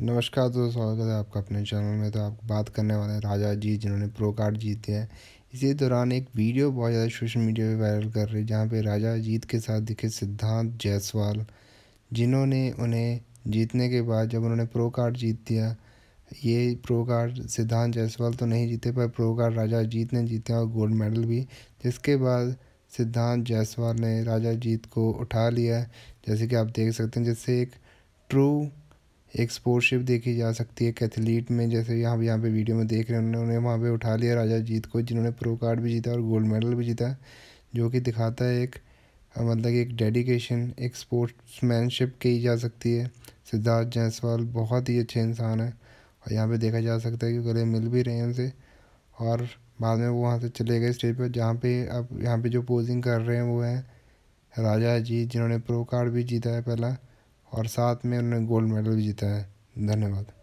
नमस्कार दोस्तों स्वागत है आपका अपने चैनल में तो आप बात करने वाले हैं राजा जी जिन्होंने प्रो कार्ड जीते हैं इसी दौरान एक वीडियो बहुत ज़्यादा सोशल मीडिया पे वायरल कर रही है जहाँ पे राजा अजीत के साथ दिखे सिद्धांत जायसवाल जिन्होंने उन्हें जीतने के बाद जब उन्होंने प्रो कार्ड जीत दिया ये प्रो कार्ड सिद्धांत जायसवाल तो नहीं जीते पर प्रो कार्ड राजा अजीत ने जीते और गोल्ड मेडल भी जिसके बाद सिद्धांत जायसवाल ने राजा अजीत को उठा लिया जैसे कि आप देख सकते हैं जिससे एक ट्रू एक स्पोर्ट शिप देखी जा सकती है कैथलीट में जैसे यहाँ यहाँ पे वीडियो में देख रहे हैं उन्होंने वहाँ पे उठा लिया राजा जीत को जिन्होंने प्रो कार्ड भी जीता और गोल्ड मेडल भी जीता जो कि दिखाता है एक मतलब एक डेडिकेशन एक स्पोर्ट्समैनशिप की जा सकती है सिद्धार्थ जायसवाल बहुत ही अच्छे इंसान हैं और यहाँ पर देखा जा सकता है कि गले मिल भी रहे हैं उनसे और बाद में वो वहाँ से चले गए स्टेज पर जहाँ पे अब यहाँ पे जो पोजिंग कर रहे हैं वो हैं राजा अजीत जिन्होंने प्रो कार्ड भी जीता है पहला और साथ में उन्होंने गोल्ड मेडल भी जीता है धन्यवाद